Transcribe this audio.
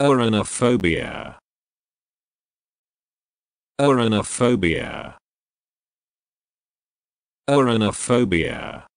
Oranophobia. Oranophobia. Oranophobia.